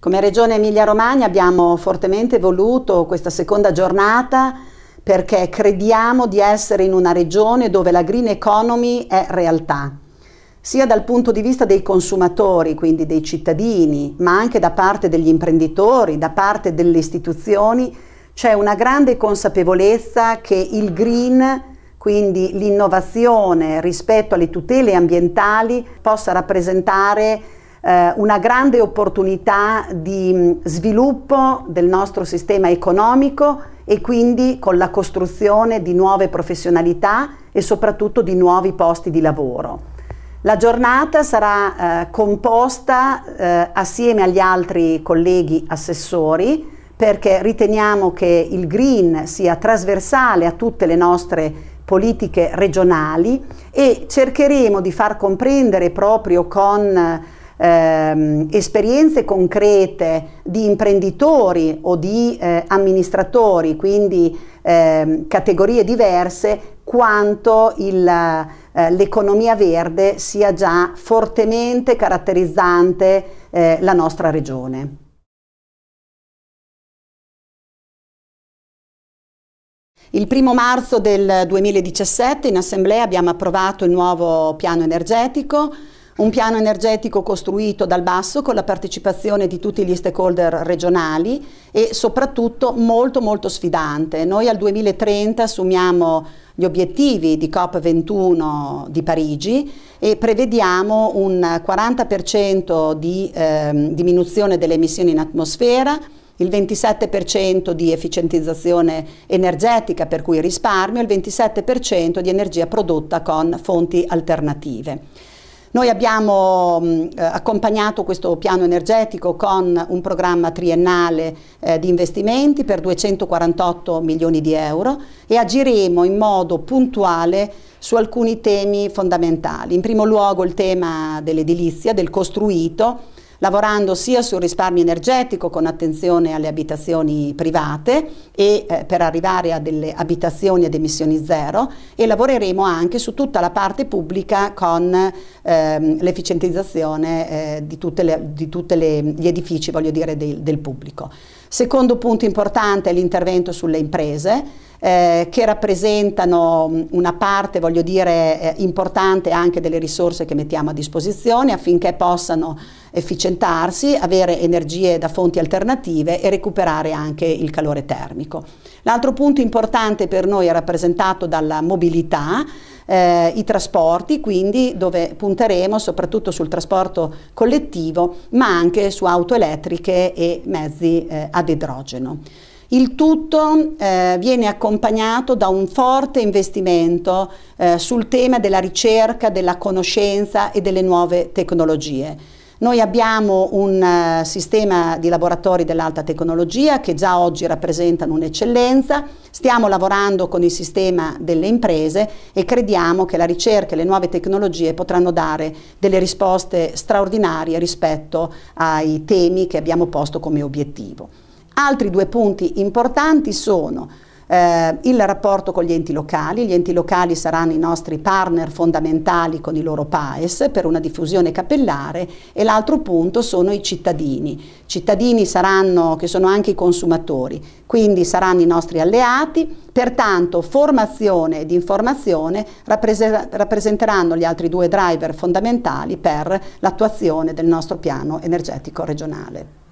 Come Regione Emilia-Romagna abbiamo fortemente voluto questa seconda giornata perché crediamo di essere in una regione dove la green economy è realtà, sia dal punto di vista dei consumatori, quindi dei cittadini, ma anche da parte degli imprenditori, da parte delle istituzioni, c'è una grande consapevolezza che il green quindi l'innovazione rispetto alle tutele ambientali possa rappresentare eh, una grande opportunità di mm, sviluppo del nostro sistema economico e quindi con la costruzione di nuove professionalità e soprattutto di nuovi posti di lavoro. La giornata sarà eh, composta eh, assieme agli altri colleghi assessori perché riteniamo che il green sia trasversale a tutte le nostre politiche regionali e cercheremo di far comprendere proprio con ehm, esperienze concrete di imprenditori o di eh, amministratori, quindi ehm, categorie diverse, quanto eh, l'economia eh, verde sia già fortemente caratterizzante eh, la nostra regione. Il primo marzo del 2017 in Assemblea abbiamo approvato il nuovo piano energetico un piano energetico costruito dal basso con la partecipazione di tutti gli stakeholder regionali e soprattutto molto molto sfidante. Noi al 2030 assumiamo gli obiettivi di COP21 di Parigi e prevediamo un 40% di eh, diminuzione delle emissioni in atmosfera, il 27% di efficientizzazione energetica per cui risparmio, il 27% di energia prodotta con fonti alternative. Noi abbiamo mh, eh, accompagnato questo piano energetico con un programma triennale eh, di investimenti per 248 milioni di euro e agiremo in modo puntuale su alcuni temi fondamentali. In primo luogo il tema dell'edilizia, del costruito, lavorando sia sul risparmio energetico con attenzione alle abitazioni private e eh, per arrivare a delle abitazioni ad emissioni zero e lavoreremo anche su tutta la parte pubblica con ehm, l'efficientizzazione eh, di tutti gli edifici voglio dire, del, del pubblico. Secondo punto importante è l'intervento sulle imprese eh, che rappresentano una parte, voglio dire, eh, importante anche delle risorse che mettiamo a disposizione affinché possano efficientarsi, avere energie da fonti alternative e recuperare anche il calore termico. L'altro punto importante per noi è rappresentato dalla mobilità, eh, i trasporti, quindi dove punteremo soprattutto sul trasporto collettivo, ma anche su auto elettriche e mezzi eh, ad idrogeno. Il tutto eh, viene accompagnato da un forte investimento eh, sul tema della ricerca, della conoscenza e delle nuove tecnologie. Noi abbiamo un uh, sistema di laboratori dell'alta tecnologia che già oggi rappresentano un'eccellenza, stiamo lavorando con il sistema delle imprese e crediamo che la ricerca e le nuove tecnologie potranno dare delle risposte straordinarie rispetto ai temi che abbiamo posto come obiettivo. Altri due punti importanti sono eh, il rapporto con gli enti locali, gli enti locali saranno i nostri partner fondamentali con i loro PAES per una diffusione capellare e l'altro punto sono i cittadini, cittadini saranno, che sono anche i consumatori, quindi saranno i nostri alleati, pertanto formazione ed informazione rappresenteranno gli altri due driver fondamentali per l'attuazione del nostro piano energetico regionale.